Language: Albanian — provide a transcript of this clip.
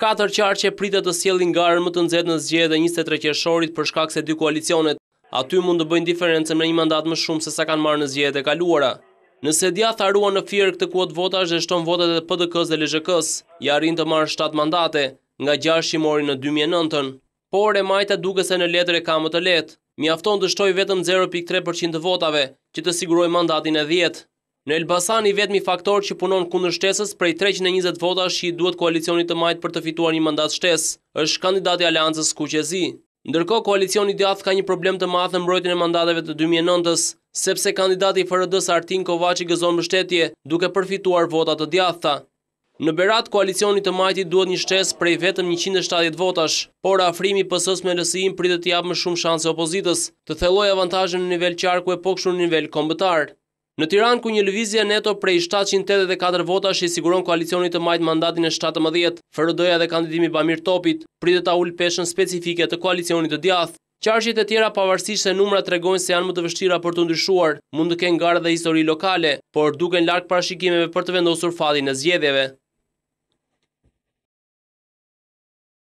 Katër qarqe pritet të sjellin nga më të nxehtë në zgjedhje 23 qershorit për shkak se dy koalicionet aty mund të bëjnë diferencën në një mandat më shumë se sa kanë marrë në zgjedhjet e kaluara. Nëse dia tharuan në firë këtë kuot votash dhe shton votat e PDK-s dhe LSHK-s, ja arrin të marrë 7 mandate nga 6 që në 2009-ën. Por e po, majta duke se në letër e ka më të lehtë, mjafton të shtojë vetëm 0.3% të votave që të siguroj mandatin e 10. Në Elbasan i vetëmi faktor që punon kundër shtesës prej 320 vota i duhet koalicionit të majtë për të fituar një mandat shtesë, është kandidati aliancës kuqezi. Ndërko, koalicionit i ka një problem të mathë në mbrojtën e mandateve të 2009-ës, sepse kandidati i fërëdës Artin Kovaci gëzon gëzonë duke përfituar votat të djatha. Në berat, koalicionit të majti duhet një shtesë prej vetëm 170 votash, por afrimi pësës me lësijim pritë të japë më shumë shanse opozitës, të theloj avantajën në nivel qarku e pokshur në nivel kombëtarë. Në Tiran, ku një lëvizje neto prej 784 vota shë i siguron koalicionit të majtë mandatin e 17, Ferodoja dhe kandidimi Bamir Topit, pritë ta ullë specifike të koalicionit të djath. Qarqit e tjera pavarësisht se numrat tregojnë se janë më të vështira për të ndryshuar, mund të kenë gara dhe histori lokale, por duken larkë parashikimeve për të vendosur fatin e zgjedhjeve.